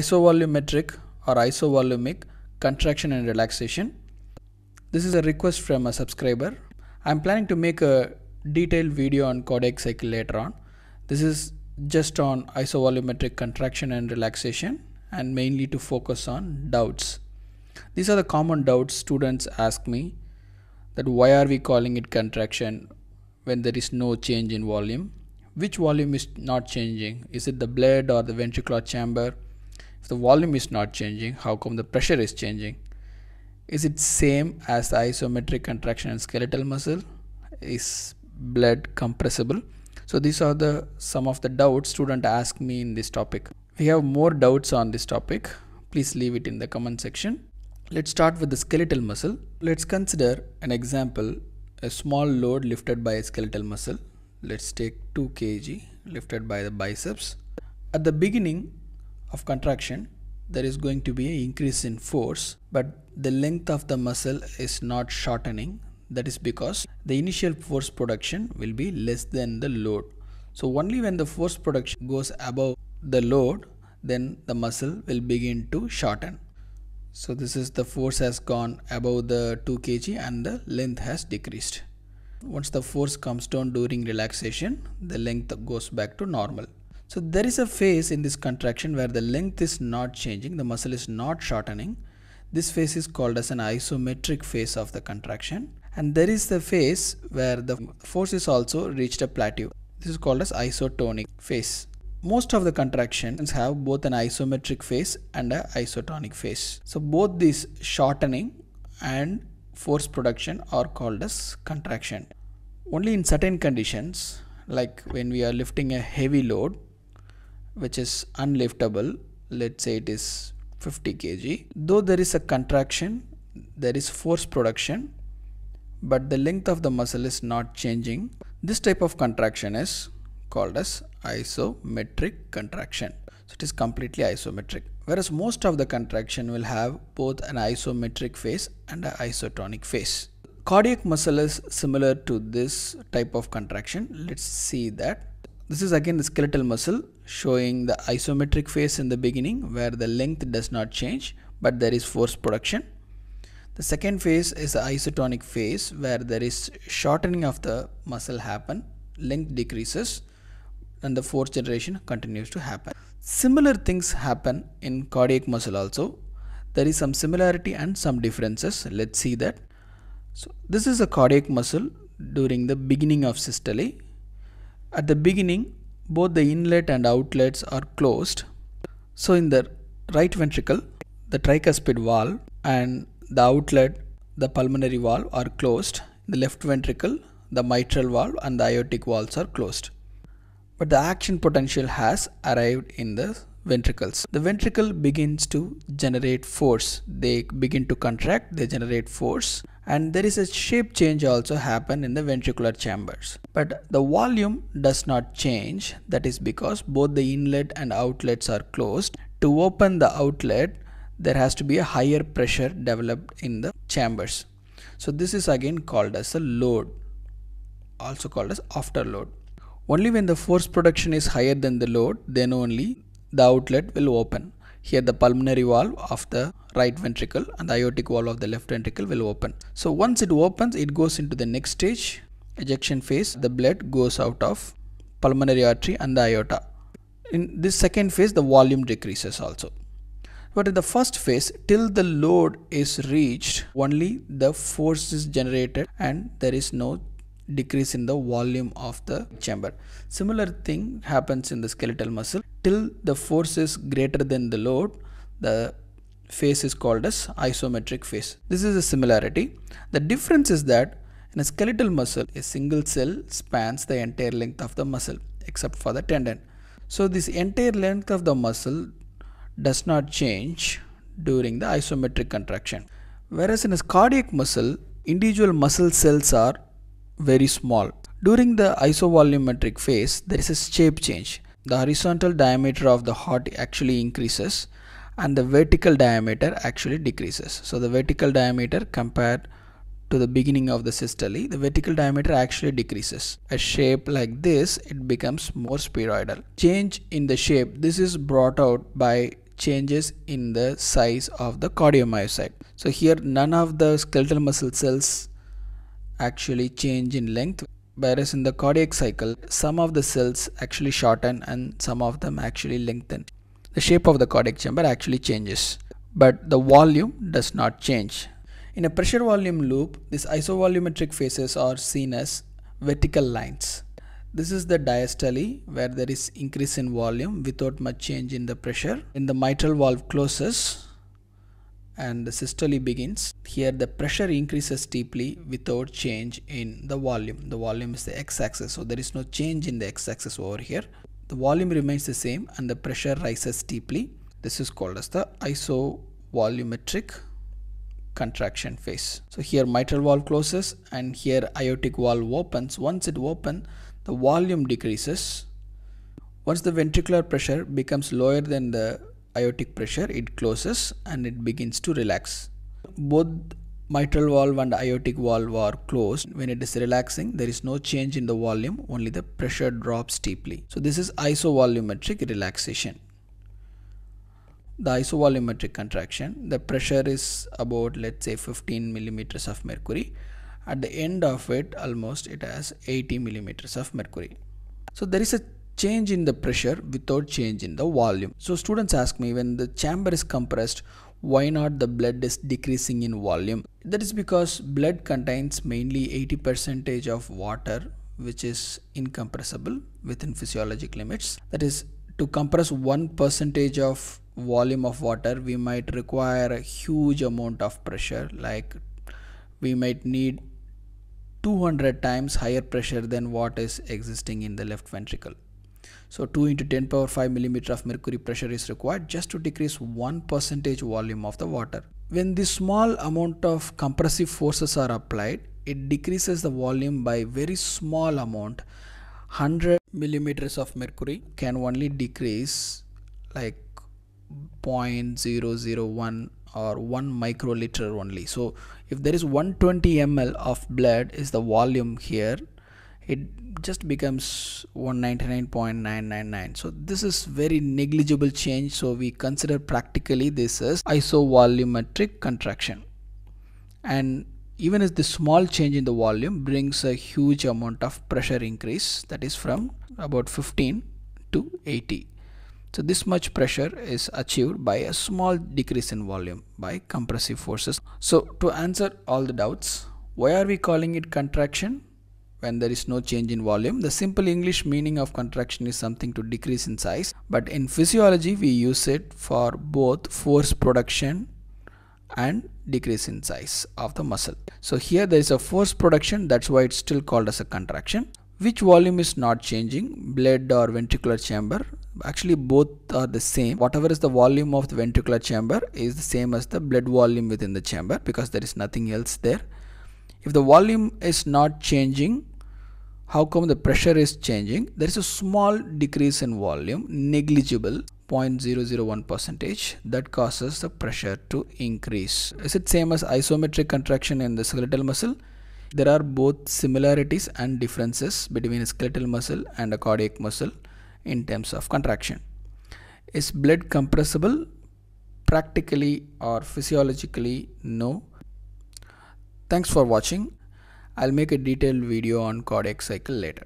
isovolumetric or isovolumic contraction and relaxation. This is a request from a subscriber. I'm planning to make a detailed video on cardiac cycle later on. This is just on isovolumetric contraction and relaxation and mainly to focus on doubts. These are the common doubts students ask me that why are we calling it contraction when there is no change in volume? Which volume is not changing? Is it the blood or the ventricular chamber? If the volume is not changing, how come the pressure is changing? Is it same as the isometric contraction in skeletal muscle? Is blood compressible? So these are the some of the doubts student ask me in this topic. We have more doubts on this topic. Please leave it in the comment section. Let's start with the skeletal muscle. Let's consider an example, a small load lifted by a skeletal muscle. Let's take 2 kg lifted by the biceps. At the beginning, of contraction there is going to be an increase in force but the length of the muscle is not shortening that is because the initial force production will be less than the load so only when the force production goes above the load then the muscle will begin to shorten so this is the force has gone above the 2 kg and the length has decreased once the force comes down during relaxation the length goes back to normal so there is a phase in this contraction where the length is not changing, the muscle is not shortening. This phase is called as an isometric phase of the contraction. And there is the phase where the force is also reached a plateau. This is called as isotonic phase. Most of the contractions have both an isometric phase and an isotonic phase. So both these shortening and force production are called as contraction. Only in certain conditions like when we are lifting a heavy load which is unliftable let's say it is 50 kg though there is a contraction there is force production but the length of the muscle is not changing this type of contraction is called as isometric contraction so it is completely isometric whereas most of the contraction will have both an isometric phase and an isotonic phase cardiac muscle is similar to this type of contraction let's see that this is again the skeletal muscle showing the isometric phase in the beginning where the length does not change but there is force production. The second phase is the isotonic phase where there is shortening of the muscle happen, length decreases and the force generation continues to happen. Similar things happen in cardiac muscle also. There is some similarity and some differences. Let's see that. So this is a cardiac muscle during the beginning of systole. At the beginning both the inlet and outlets are closed. So in the right ventricle, the tricuspid valve and the outlet, the pulmonary valve are closed. In the left ventricle, the mitral valve and the aortic valves are closed. But the action potential has arrived in the ventricles. The ventricle begins to generate force. They begin to contract, they generate force and there is a shape change also happen in the ventricular chambers. But the volume does not change. That is because both the inlet and outlets are closed. To open the outlet, there has to be a higher pressure developed in the chambers. So this is again called as a load, also called as afterload. Only when the force production is higher than the load, then only the outlet will open. Here the pulmonary valve of the right ventricle and the aortic valve of the left ventricle will open. So once it opens, it goes into the next stage, ejection phase. The blood goes out of pulmonary artery and the aorta. In this second phase, the volume decreases also. But in the first phase, till the load is reached, only the force is generated and there is no decrease in the volume of the chamber. Similar thing happens in the skeletal muscle till the force is greater than the load, the phase is called as isometric phase. This is a similarity. The difference is that in a skeletal muscle, a single cell spans the entire length of the muscle except for the tendon. So this entire length of the muscle does not change during the isometric contraction. Whereas in a cardiac muscle, individual muscle cells are very small. During the isovolumetric phase, there is a shape change the horizontal diameter of the heart actually increases and the vertical diameter actually decreases. So the vertical diameter compared to the beginning of the systole, the vertical diameter actually decreases. A shape like this, it becomes more spheroidal. Change in the shape, this is brought out by changes in the size of the cardiomyocyte. So here none of the skeletal muscle cells actually change in length whereas in the cardiac cycle some of the cells actually shorten and some of them actually lengthen the shape of the cardiac chamber actually changes but the volume does not change in a pressure volume loop these isovolumetric phases are seen as vertical lines this is the diastole where there is increase in volume without much change in the pressure In the mitral valve closes and the systole begins. Here the pressure increases steeply without change in the volume. The volume is the x-axis so there is no change in the x-axis over here. The volume remains the same and the pressure rises steeply. This is called as the isovolumetric contraction phase. So here mitral valve closes and here aortic valve opens. Once it opens, the volume decreases. Once the ventricular pressure becomes lower than the aortic pressure, it closes and it begins to relax. Both mitral valve and aortic valve are closed. When it is relaxing, there is no change in the volume, only the pressure drops steeply. So this is isovolumetric relaxation. The isovolumetric contraction, the pressure is about let's say 15 millimeters of mercury. At the end of it, almost it has 80 millimeters of mercury. So there is a change in the pressure without change in the volume. So students ask me when the chamber is compressed, why not the blood is decreasing in volume? That is because blood contains mainly 80% of water which is incompressible within physiologic limits. That is to compress 1 percentage of volume of water we might require a huge amount of pressure like we might need 200 times higher pressure than what is existing in the left ventricle. So 2 into 10 power 5 millimeter of mercury pressure is required just to decrease 1 percentage volume of the water. When this small amount of compressive forces are applied, it decreases the volume by very small amount. 100 millimeters of mercury can only decrease like 0.001 or 1 microliter only so if there is 120 ml of blood is the volume here it just becomes 199.999 so this is very negligible change so we consider practically this as isovolumetric contraction and even as the small change in the volume brings a huge amount of pressure increase that is from about 15 to 80 so this much pressure is achieved by a small decrease in volume by compressive forces so to answer all the doubts why are we calling it contraction when there is no change in volume. The simple English meaning of contraction is something to decrease in size, but in physiology we use it for both force production and decrease in size of the muscle. So here there is a force production that's why it's still called as a contraction which volume is not changing blood or ventricular chamber actually both are the same whatever is the volume of the ventricular chamber is the same as the blood volume within the chamber because there is nothing else there if the volume is not changing how come the pressure is changing there is a small decrease in volume negligible 0.001 percentage that causes the pressure to increase is it same as isometric contraction in the skeletal muscle there are both similarities and differences between skeletal muscle and a cardiac muscle in terms of contraction is blood compressible practically or physiologically no thanks for watching I'll make a detailed video on codec cycle later.